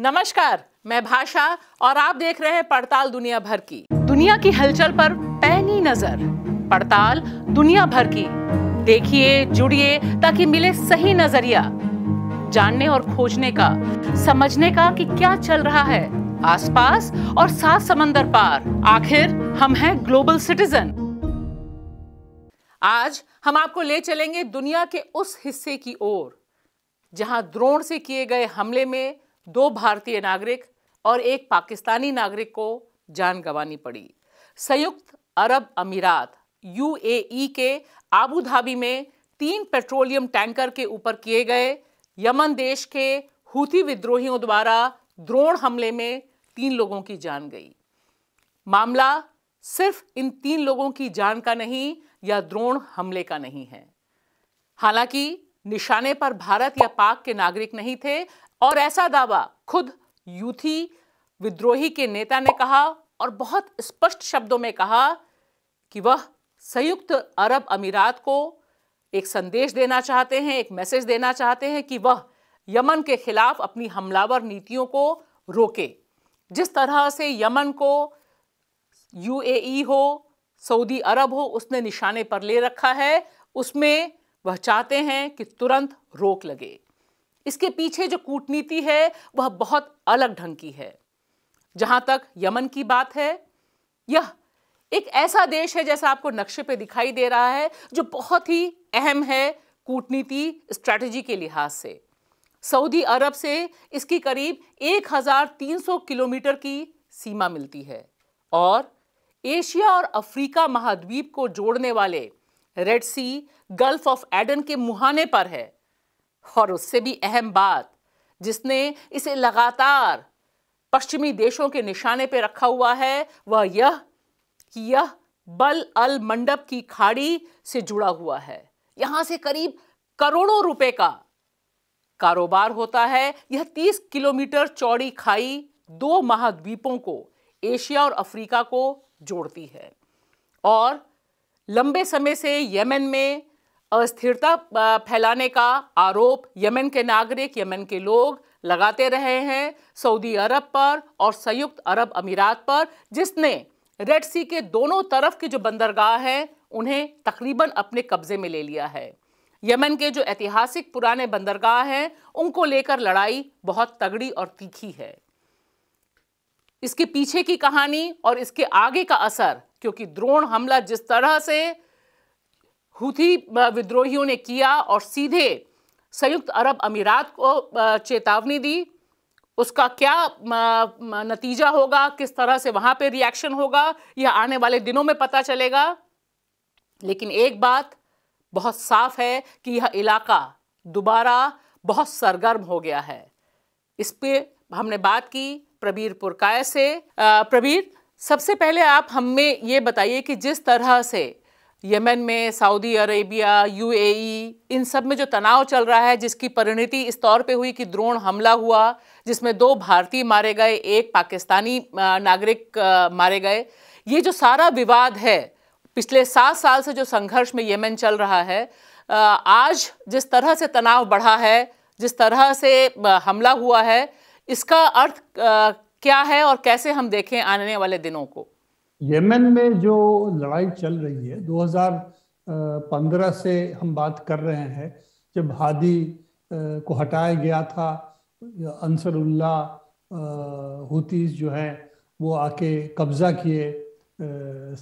नमस्कार मैं भाषा और आप देख रहे हैं पड़ताल दुनिया भर की दुनिया की हलचल पर पैनी नजर पड़ताल दुनिया भर की देखिए जुड़िए ताकि मिले सही नजरिया जानने और खोजने का समझने का कि क्या चल रहा है आसपास और सात समंदर पार आखिर हम हैं ग्लोबल सिटीजन आज हम आपको ले चलेंगे दुनिया के उस हिस्से की ओर जहां द्रोण से किए गए हमले में दो भारतीय नागरिक और एक पाकिस्तानी नागरिक को जान गंवानी पड़ी संयुक्त अरब अमीरात ए के आबू धाबी में तीन पेट्रोलियम टैंकर के ऊपर किए गए यमन देश के हूती विद्रोहियों द्वारा द्रोण हमले में तीन लोगों की जान गई मामला सिर्फ इन तीन लोगों की जान का नहीं या द्रोण हमले का नहीं है हालांकि निशाने पर भारत या पाक के नागरिक नहीं थे और ऐसा दावा खुद यूथी विद्रोही के नेता ने कहा और बहुत स्पष्ट शब्दों में कहा कि वह संयुक्त अरब अमीरात को एक संदेश देना चाहते हैं एक मैसेज देना चाहते हैं कि वह यमन के खिलाफ अपनी हमलावर नीतियों को रोके जिस तरह से यमन को यूएई हो सऊदी अरब हो उसने निशाने पर ले रखा है उसमें वह चाहते हैं कि तुरंत रोक लगे इसके पीछे जो कूटनीति है वह बहुत अलग ढंग की है जहां तक यमन की बात है यह एक ऐसा देश है जैसा आपको नक्शे पे दिखाई दे रहा है जो बहुत ही अहम है कूटनीति स्ट्रैटेजी के लिहाज से सऊदी अरब से इसकी करीब 1,300 किलोमीटर की सीमा मिलती है और एशिया और अफ्रीका महाद्वीप को जोड़ने वाले Red Sea Gulf of Aden के मुहाने पर है और उससे भी अहम बात जिसने इसे लगातार पश्चिमी देशों के निशाने पर रखा हुआ है वह यह कि यह बल अल मंडप की खाड़ी से जुड़ा हुआ है यहां से करीब करोड़ों रुपए का कारोबार होता है यह 30 किलोमीटर चौड़ी खाई दो महाद्वीपों को एशिया और अफ्रीका को जोड़ती है और लंबे समय से यमन में अस्थिरता फैलाने का आरोप यमन के नागरिक यमन के लोग लगाते रहे हैं सऊदी अरब पर और संयुक्त अरब अमीरात पर जिसने रेड सी के दोनों तरफ की जो बंदरगाह हैं उन्हें तकरीबन अपने कब्जे में ले लिया है यमन के जो ऐतिहासिक पुराने बंदरगाह हैं उनको लेकर लड़ाई बहुत तगड़ी और तीखी है इसके पीछे की कहानी और इसके आगे का असर क्योंकि द्रोण हमला जिस तरह से हुथी विद्रोहियों ने किया और सीधे संयुक्त अरब अमीरात को चेतावनी दी उसका क्या नतीजा होगा किस तरह से वहाँ पे रिएक्शन होगा यह आने वाले दिनों में पता चलेगा लेकिन एक बात बहुत साफ है कि यह इलाका दोबारा बहुत सरगर्म हो गया है इस पर हमने बात की प्रबीर पुरकाय से प्रबीर सबसे पहले आप हमें ये बताइए कि जिस तरह से यमन में सऊदी अरेबिया यूएई इन सब में जो तनाव चल रहा है जिसकी परिणति इस तौर पे हुई कि द्रोण हमला हुआ जिसमें दो भारतीय मारे गए एक पाकिस्तानी नागरिक मारे गए ये जो सारा विवाद है पिछले सात साल से जो संघर्ष में यमन चल रहा है आज जिस तरह से तनाव बढ़ा है जिस तरह से हमला हुआ है इसका अर्थ क्या है और कैसे हम देखें आने वाले दिनों को यमन में जो लड़ाई चल रही है 2015 से हम बात कर रहे हैं जब हादी को हटाया गया था अंसरुल्ला हुतीस जो है वो आके कब्जा किए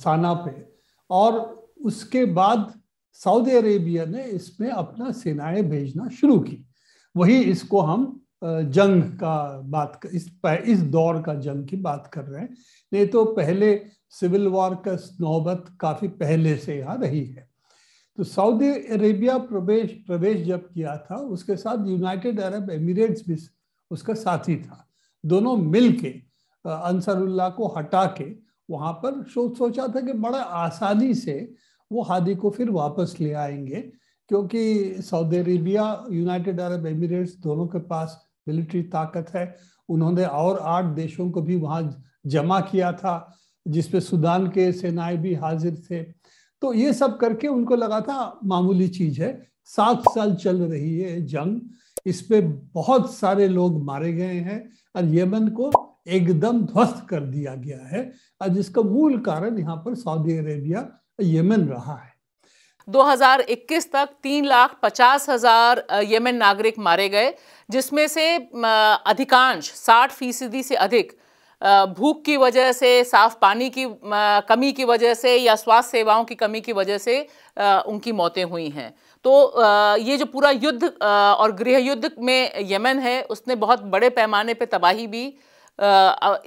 साना पे और उसके बाद सऊदी अरेबिया ने इसमें अपना सेनाएं भेजना शुरू की वही इसको हम जंग का बात इस इस दौर का जंग की बात कर रहे हैं नहीं तो पहले सिविल वॉर का नौबत काफी पहले से यहाँ रही है तो सऊदी अरेबिया प्रवेश प्रवेश जब किया था उसके साथ यूनाइटेड अरब एमिरेट्स भी उसका साथी था दोनों मिल के अंसरुल्ला को हटा के वहाँ पर सोचा था कि बड़ा आसानी से वो हादी को फिर वापस ले आएंगे क्योंकि Saudi Arabia United Arab Emirates दोनों के पास मिलिट्री ताकत है उन्होंने और आठ देशों को भी वहाँ जमा किया था जिसपे सुदान के सेनाएं भी हाजिर थे तो ये सब करके उनको लगा था मामूली चीज है सात साल चल रही है जंग इसमें बहुत सारे लोग मारे गए हैं और यमन को एकदम ध्वस्त कर दिया गया है और जिसका मूल कारण यहाँ पर सऊदी अरेबिया यमन रहा है 2021 तक तीन लाख पचास हज़ार यमन नागरिक मारे गए जिसमें से अधिकांश 60 फीसदी से अधिक भूख की वजह से साफ पानी की कमी की वजह से या स्वास्थ्य सेवाओं की कमी की वजह से उनकी मौतें हुई हैं तो ये जो पूरा युद्ध और गृह युद्ध में यमन है उसने बहुत बड़े पैमाने पे तबाही भी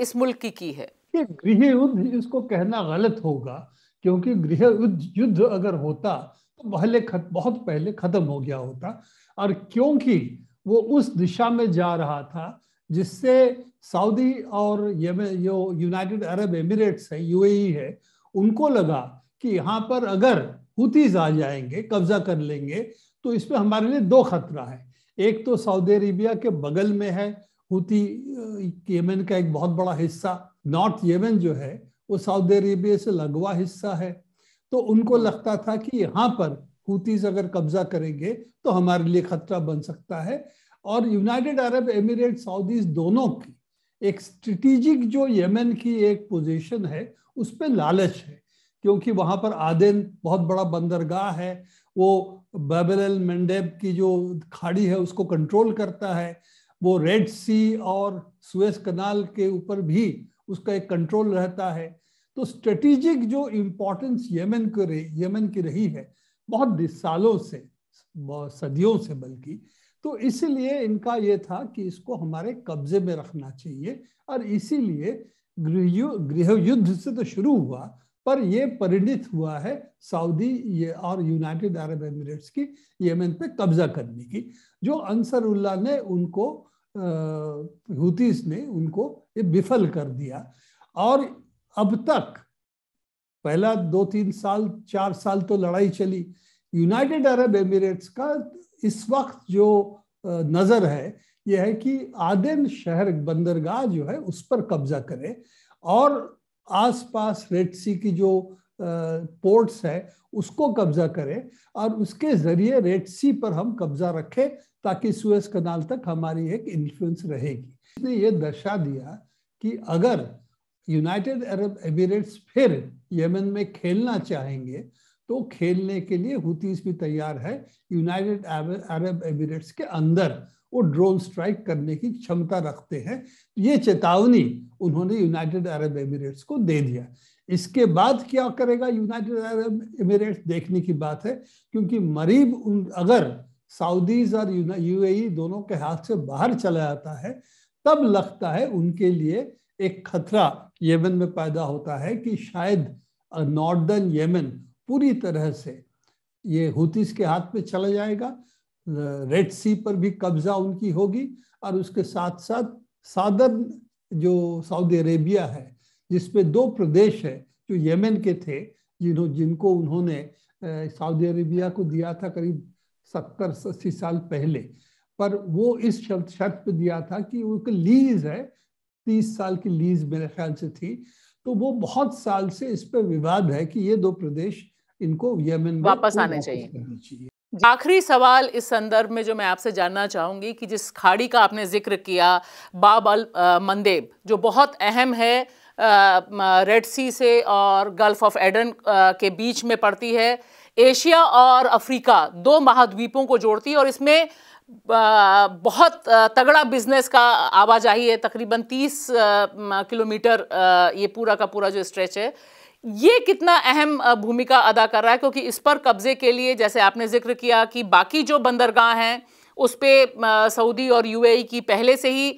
इस मुल्क की की है गृह युद्ध इसको कहना गलत होगा क्योंकि गृह युद्ध अगर होता तो पहले खत, बहुत पहले खत्म हो गया होता और क्योंकि वो उस दिशा में जा रहा था जिससे सऊदी और जो यूनाइटेड अरब एमिरेट्स है यूएई है उनको लगा कि यहाँ पर अगर हुतीज आ जाएंगे कब्जा कर लेंगे तो इसमें हमारे लिए दो खतरा है एक तो सऊदी अरेबिया के बगल में है हुती यमन का एक बहुत बड़ा हिस्सा नॉर्थ यमन जो है वो सऊदी अरेबिया से लगवा हिस्सा है तो उनको हाँ। लगता था कि यहाँ पर हूतीज अगर कब्जा करेंगे तो हमारे लिए खतरा बन सकता है और यूनाइटेड अरब एमिरेट सऊदीज दोनों की एक स्ट्रेटिजिक जो यमन की एक पोजीशन है उस पर लालच है क्योंकि वहाँ पर आदेन बहुत बड़ा बंदरगाह है वो बेबल मंडेब की जो खाड़ी है उसको कंट्रोल करता है वो रेड सी और सुएस कनाल के ऊपर भी उसका एक कंट्रोल रहता है तो स्ट्रेटेजिक जो इम्पोर्टेंस यमन को रही यमन की रही है बहुत सालों से बहुत सदियों से बल्कि तो इसलिए इनका ये था कि इसको हमारे कब्जे में रखना चाहिए और इसीलिए गृह युद्ध से तो शुरू हुआ पर यह परिणित हुआ है सऊदी ये और यूनाइटेड अरब एमिरेट्स की यमन पे कब्जा करने की जो अंसरुल्ला ने उनको हुतीस ने उनको ये विफल कर दिया और अब तक पहला दो तीन साल चार साल तो लड़ाई चली यूनाइटेड अरब एमिरेट्स का इस वक्त जो नज़र है यह है कि आदेन शहर बंदरगाह जो है उस पर कब्जा करे और आसपास रेड सी की जो पोर्ट्स है उसको कब्जा करें और उसके जरिए रेड सी पर हम कब्जा रखें ताकि सुएस कनाल तक हमारी एक इन्फ्लुएंस रहेगी इसने ये दर्शा दिया कि अगर यूनाइटेड अरब एमिरेट्स फिर यमन में खेलना चाहेंगे तो खेलने के लिए हुतीस भी तैयार है यूनाइटेड अरब एमिरेट्स के अंदर वो ड्रोन स्ट्राइक करने की क्षमता रखते हैं ये चेतावनी उन्होंने यूनाइटेड अरब एमिरेट्स को दे दिया इसके बाद क्या करेगा यूनाइटेड अरब एमिरेट्स देखने की बात है क्योंकि मरीब अगर सऊदीज और यूएई दोनों के हाथ से बाहर चला जाता है तब लगता है उनके लिए एक खतरा यमन में पैदा होता है कि शायद नॉर्दर्न यमन पूरी तरह से ये हुतीस के हाथ में चला जाएगा रेड सी पर भी कब्जा उनकी होगी और उसके साथ साथ सादर जो सऊदी अरेबिया है जिसमें दो प्रदेश है जो यमन के थे जिन्हों जिनको उन्होंने सऊदी अरेबिया को दिया था करीब सत्तर अस्सी साल पहले पर वो इस शर्त पे दिया था कि उनकी लीज है तीस साल की लीज मेरे ख्याल से थी तो वो बहुत साल से इस पर विवाद है कि ये दो प्रदेश इनको यमन वापस आने चाहिए आखिरी सवाल इस संदर्भ में जो मैं आपसे जानना चाहूंगी कि जिस खाड़ी का आपने जिक्र किया बाब अल मंदेब जो बहुत अहम है रेड सी से और गल्फ ऑफ एडन के बीच में पड़ती है एशिया और अफ्रीका दो महाद्वीपों को जोड़ती है और इसमें बहुत तगड़ा बिजनेस का आवाजाही है तकरीबन 30 किलोमीटर ये पूरा का पूरा जो स्ट्रेच है ये कितना अहम भूमिका अदा कर रहा है क्योंकि इस पर कब्जे के लिए जैसे आपने जिक्र किया कि बाकी जो बंदरगाह हैं उस पर सऊदी और यूएई e की पहले से ही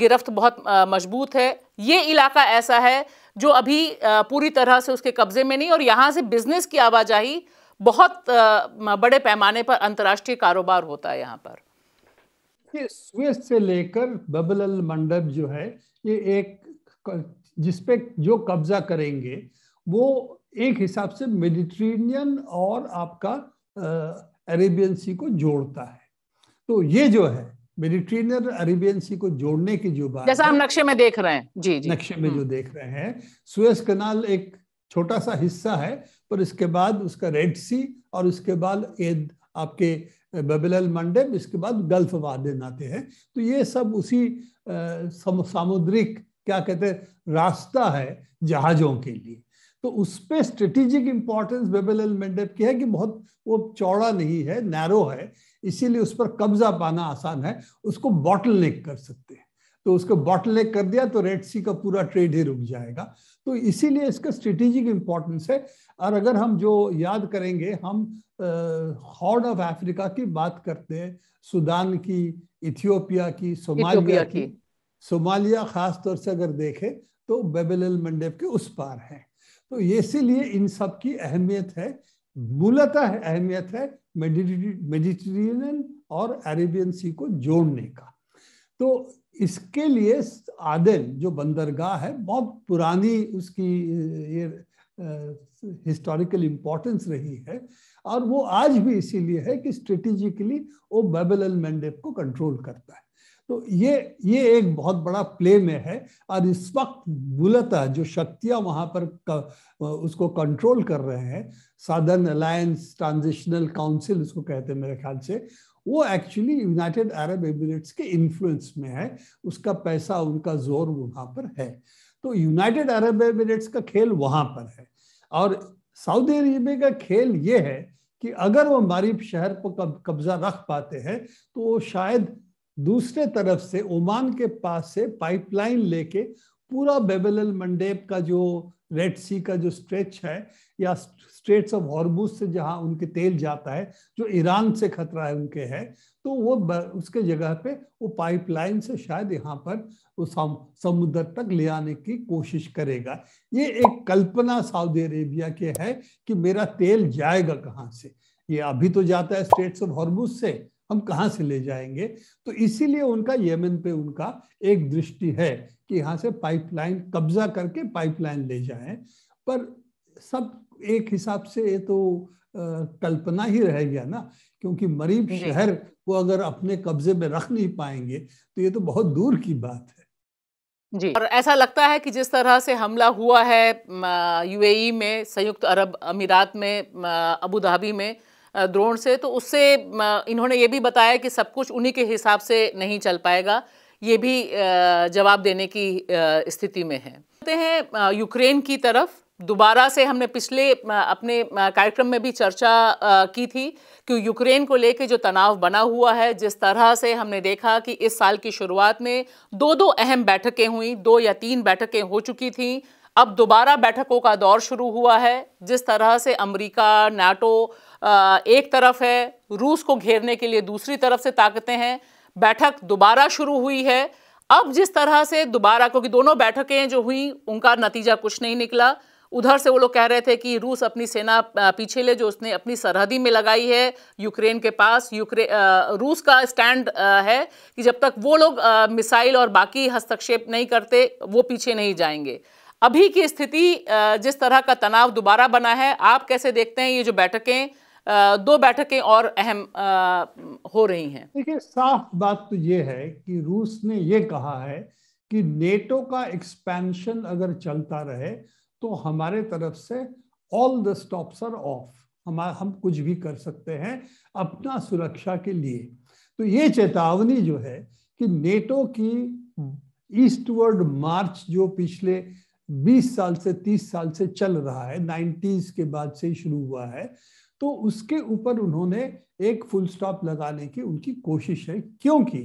गिरफ्त बहुत मजबूत है ये इलाका ऐसा है जो अभी पूरी तरह से उसके कब्जे में नहीं और यहाँ से बिजनेस की आवाजाही बहुत बड़े पैमाने पर अंतर्राष्ट्रीय कारोबार होता है यहाँ पर ये से लेकर बबल मंडप जो है ये एक जिसपे जो कब्जा करेंगे वो एक हिसाब से मेडिट्रेनियन और आपका अरेबियन सी को जोड़ता है तो ये जो है मेडिट्रेनियन अरेबियन सी को जोड़ने की जो बात जैसा हम नक्शे में देख रहे हैं जी जी नक्शे में जो हम्म। देख रहे हैं स्वेस कनाल एक छोटा सा हिस्सा है पर इसके बाद उसका रेड सी और उसके बाद ये आपके बबेल मंडेब इसके बाद गल्फ वादे नाते हैं तो ये सब उसी सम, सामुद्रिक क्या कहते हैं रास्ता है जहाजों के लिए तो उस पर स्ट्रेटेजिक इंपॉर्टेंस बेबल मंडेब की है कि बहुत वो चौड़ा नहीं है नैरो है इसीलिए उस पर कब्जा पाना आसान है उसको बॉटल नेक कर सकते हैं तो उसको बॉटलनेक कर दिया तो रेड सी का पूरा ट्रेड ही रुक जाएगा तो इसीलिए इसका स्ट्रेटेजिक इम्पोर्टेंस है और अगर हम जो याद करेंगे हम हॉर्ड ऑफ अफ्रीका की बात करते हैं सुदान की इथियोपिया की सोमालिया की, की। सोमालिया खास तौर से अगर देखें तो बेबल मंडेप के उस पार है तो इसीलिए इन सब की अहमियत है मूलतः अहमियत है मेडिटेरियन और अरेबियन सी को जोड़ने का तो इसके लिए आदिल जो बंदरगाह है बहुत पुरानी उसकी ये हिस्टोरिकल इम्पोर्टेंस रही है और वो आज भी इसीलिए है कि स्ट्रेटेजिकली वो बेबल अल मंडेब को कंट्रोल करता है तो ये ये एक बहुत बड़ा प्ले में है और इस वक्त बुलता जो शक्तियां वहां पर क, उसको कंट्रोल कर रहे हैं साधन अलायंस ट्रांजिशनल काउंसिल उसको कहते हैं मेरे ख्याल से वो एक्चुअली यूनाइटेड अरब एमिरेट्स के इन्फ्लुएंस में है उसका पैसा उनका जोर वहाँ पर है तो यूनाइटेड अरब एमिरेट्स का खेल वहाँ पर है और सऊदी अरेबिया का खेल ये है कि अगर वो मारिब शहर पर कब्जा रख पाते हैं तो वो शायद दूसरे तरफ से ओमान के पास से पाइपलाइन लेके पूरा बेबल मंडेप का जो रेड सी का जो स्ट्रेच है या स्ट्रेट्स ऑफ हॉर्मूज से जहां उनके तेल जाता है जो ईरान से खतरा है उनके है तो वो उसके जगह पे वो पाइपलाइन से शायद यहाँ पर उस समुद्र तक ले आने की कोशिश करेगा ये एक कल्पना सऊदी अरेबिया के है कि मेरा तेल जाएगा कहाँ से ये अभी तो जाता है स्टेट्स ऑफ हॉर्मूज से हम कहाँ से ले जाएंगे तो इसीलिए उनका यमन पे उनका एक दृष्टि है कि यहाँ से पाइपलाइन कब्जा करके पाइपलाइन ले जाएं पर सब एक हिसाब से ये तो कल्पना ही रह गया ना क्योंकि मरीब शहर को अगर अपने कब्जे में रख नहीं पाएंगे तो ये तो बहुत दूर की बात है जी और ऐसा लगता है कि जिस तरह से हमला हुआ है यूएई में संयुक्त अरब अमीरात में अबू धाबी में ड्रोन से तो उससे इन्होंने ये भी बताया कि सब कुछ उन्हीं के हिसाब से नहीं चल पाएगा ये भी जवाब देने की स्थिति में है हैं यूक्रेन की तरफ दोबारा से हमने पिछले अपने कार्यक्रम में भी चर्चा की थी कि यूक्रेन को लेकर जो तनाव बना हुआ है जिस तरह से हमने देखा कि इस साल की शुरुआत में दो दो अहम बैठकें हुई दो या तीन बैठकें हो चुकी थीं अब दोबारा बैठकों का दौर शुरू हुआ है जिस तरह से अमेरिका नाटो एक तरफ है रूस को घेरने के लिए दूसरी तरफ से ताकतें हैं बैठक दोबारा शुरू हुई है अब जिस तरह से दोबारा क्योंकि दोनों बैठकें जो हुई उनका नतीजा कुछ नहीं निकला उधर से वो लोग कह रहे थे कि रूस अपनी सेना पीछे ले जो उसने अपनी सरहदी में लगाई है यूक्रेन के पास यूक्रेन रूस का स्टैंड है कि जब तक वो लोग मिसाइल और बाकी हस्तक्षेप नहीं करते वो पीछे नहीं जाएंगे अभी की स्थिति जिस तरह का तनाव दोबारा बना है आप कैसे देखते हैं ये जो बैठकें दो बैठकें और अहम हो रही हैं देखिए साफ बात तो ये है कि रूस ने ये कहा है कि नेटो का एक्सपेंशन अगर चलता रहे तो हमारे तरफ से all the stops are off हम हम कुछ भी कर सकते हैं अपना सुरक्षा के लिए तो ये चेतावनी जो है कि नेटो की ईस्टवर्ड मार्च जो पिछले 20 साल से 30 साल से चल रहा है 90s के बाद से शुरू हुआ है तो उसके ऊपर उन्होंने एक फुल स्टॉप लगाने की उनकी कोशिश है क्योंकि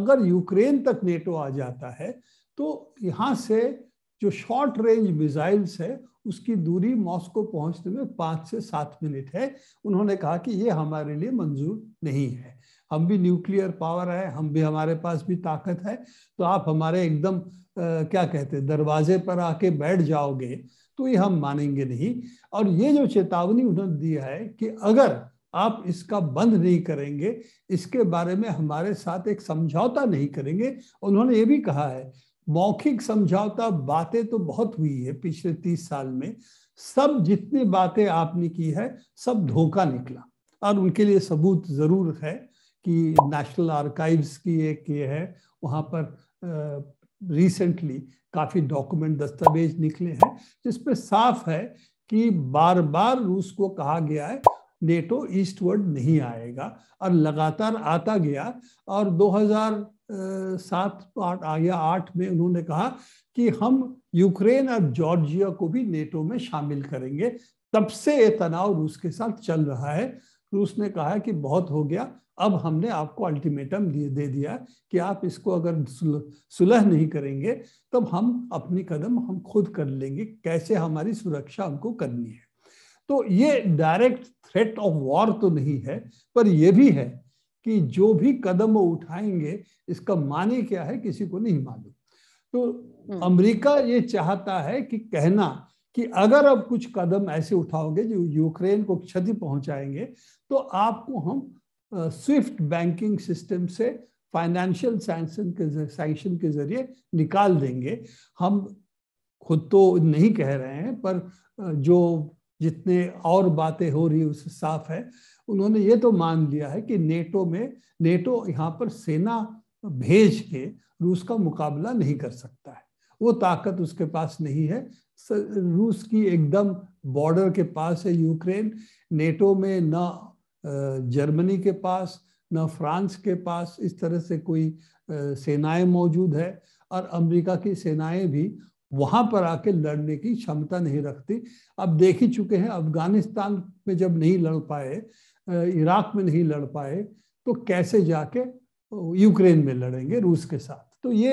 अगर यूक्रेन तक नेटो आ जाता है तो यहाँ से जो शॉर्ट रेंज मिसाइल्स है उसकी दूरी मॉस्को पहुंचने में पाँच से सात मिनट है उन्होंने कहा कि ये हमारे लिए मंजूर नहीं है हम भी न्यूक्लियर पावर है हम भी हमारे पास भी ताकत है तो आप हमारे एकदम आ, क्या कहते हैं दरवाजे पर आके बैठ जाओगे तो ये हम मानेंगे नहीं और ये जो चेतावनी उन्होंने दी है कि अगर आप इसका बंद नहीं करेंगे इसके बारे में हमारे साथ एक समझौता नहीं करेंगे उन्होंने ये भी कहा है मौखिक समझौता बातें तो बहुत हुई है पिछले तीस साल में सब जितनी बातें आपने की है सब धोखा निकला और उनके लिए सबूत जरूर है कि नेशनल आर्काइव्स की एक ये है वहाँ पर रिसेंटली काफ़ी डॉक्यूमेंट दस्तावेज निकले हैं जिसमें साफ है कि बार बार रूस को कहा गया है नेटो ईस्टवर्ड नहीं आएगा और लगातार आता गया और 2007 आ या आठ में उन्होंने कहा कि हम यूक्रेन और जॉर्जिया को भी नेटो में शामिल करेंगे तब से ये तनाव रूस के साथ चल रहा है फिर उसने कहा कि बहुत हो गया अब हमने आपको अल्टीमेटम दे दिया कि आप इसको अगर सुलह नहीं करेंगे तब हम अपनी कदम हम खुद कर लेंगे कैसे हमारी सुरक्षा हमको करनी है तो ये डायरेक्ट थ्रेट ऑफ वॉर तो नहीं है पर यह भी है कि जो भी कदम वो उठाएंगे इसका माने क्या है किसी को नहीं मालूम तो हम्म। अमेरिका ये चाहता है कि कहना कि अगर आप कुछ कदम ऐसे उठाओगे जो यूक्रेन को क्षति पहुंचाएंगे तो आपको हम स्विफ्ट बैंकिंग सिस्टम से फाइनेंशियल सैंक्शन के सैंक्शन के जरिए निकाल देंगे हम खुद तो नहीं कह रहे हैं पर जो जितने और बातें हो रही उससे साफ है उन्होंने ये तो मान लिया है कि नेटो में नेटो यहाँ पर सेना भेज के रूस का मुकाबला नहीं कर सकता है वो ताकत उसके पास नहीं है रूस की एकदम बॉर्डर के पास है यूक्रेन नेटो में ना जर्मनी के पास ना फ्रांस के पास इस तरह से कोई सेनाएं मौजूद है और अमेरिका की सेनाएं भी वहां पर आके लड़ने की क्षमता नहीं रखती अब देख ही चुके हैं अफगानिस्तान में जब नहीं लड़ पाए इराक में नहीं लड़ पाए तो कैसे जाके यूक्रेन में लड़ेंगे रूस के साथ तो ये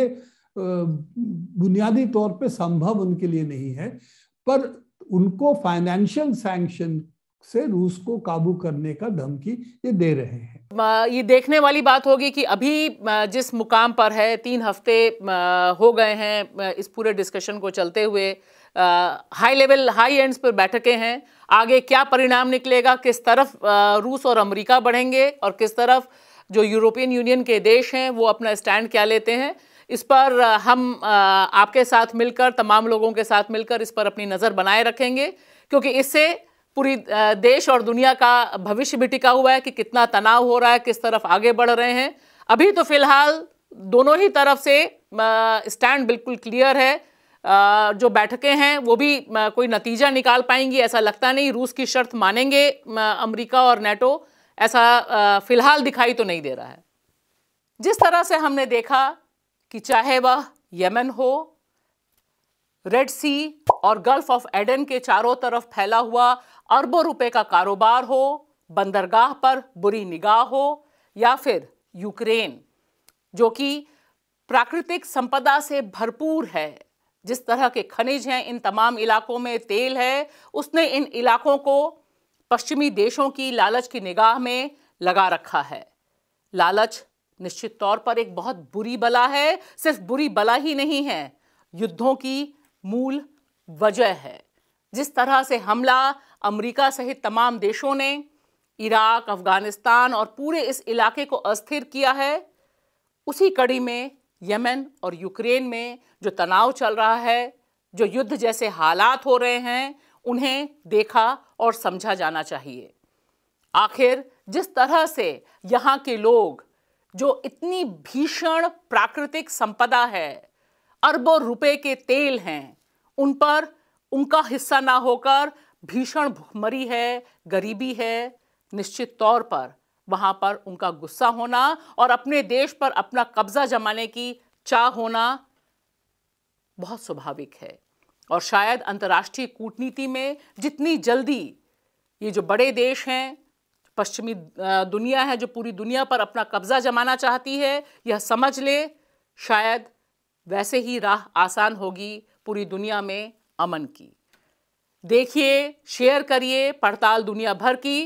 बुनियादी तौर पे संभव उनके लिए नहीं है पर उनको फाइनेंशियल सैंक्शन से रूस को काबू करने का धमकी ये दे रहे हैं ये देखने वाली बात होगी कि अभी जिस मुकाम पर है तीन हफ्ते हो गए हैं इस पूरे डिस्कशन को चलते हुए हाई लेवल हाई एंड्स पर बैठकें हैं आगे क्या परिणाम निकलेगा किस तरफ रूस और अमेरिका बढ़ेंगे और किस तरफ जो यूरोपियन यूनियन के देश हैं वो अपना स्टैंड क्या लेते हैं इस पर हम आपके साथ मिलकर तमाम लोगों के साथ मिलकर इस पर अपनी नज़र बनाए रखेंगे क्योंकि इससे पूरी देश और दुनिया का भविष्य भी टिका हुआ है कि कितना तनाव हो रहा है किस तरफ आगे बढ़ रहे हैं अभी तो फिलहाल दोनों ही तरफ से स्टैंड बिल्कुल क्लियर है जो बैठकें हैं वो भी कोई नतीजा निकाल पाएंगी ऐसा लगता नहीं रूस की शर्त मानेंगे अमेरिका और नेटो ऐसा फिलहाल दिखाई तो नहीं दे रहा है जिस तरह से हमने देखा कि चाहे वह यमन हो रेड सी और गल्फ ऑफ एडन के चारों तरफ फैला हुआ अरबों रुपए का कारोबार हो बंदरगाह पर बुरी निगाह हो या फिर यूक्रेन जो कि प्राकृतिक संपदा से भरपूर है जिस तरह के खनिज हैं इन तमाम इलाकों में तेल है उसने इन इलाकों को पश्चिमी देशों की लालच की निगाह में लगा रखा है लालच निश्चित तौर पर एक बहुत बुरी बला है सिर्फ बुरी बला ही नहीं है युद्धों की मूल वजह है जिस तरह से हमला अमेरिका सहित तमाम देशों ने इराक अफगानिस्तान और पूरे इस इलाके को अस्थिर किया है उसी कड़ी में यमन और यूक्रेन में जो तनाव चल रहा है जो युद्ध जैसे हालात हो रहे हैं उन्हें देखा और समझा जाना चाहिए आखिर जिस तरह से यहाँ के लोग जो इतनी भीषण प्राकृतिक संपदा है अरबों रुपए के तेल हैं उन पर उनका हिस्सा ना होकर भीषण भुखमरी है गरीबी है निश्चित तौर पर वहां पर उनका गुस्सा होना और अपने देश पर अपना कब्जा जमाने की चाह होना बहुत स्वाभाविक है और शायद अंतर्राष्ट्रीय कूटनीति में जितनी जल्दी ये जो बड़े देश हैं पश्चिमी दुनिया है जो पूरी दुनिया पर अपना कब्जा जमाना चाहती है यह समझ ले शायद वैसे ही राह आसान होगी पूरी दुनिया में अमन की देखिए शेयर करिए पड़ताल दुनिया भर की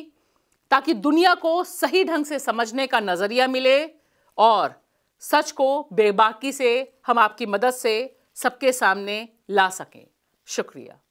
ताकि दुनिया को सही ढंग से समझने का नज़रिया मिले और सच को बेबाकी से हम आपकी मदद से सबके सामने ला सकें शुक्रिया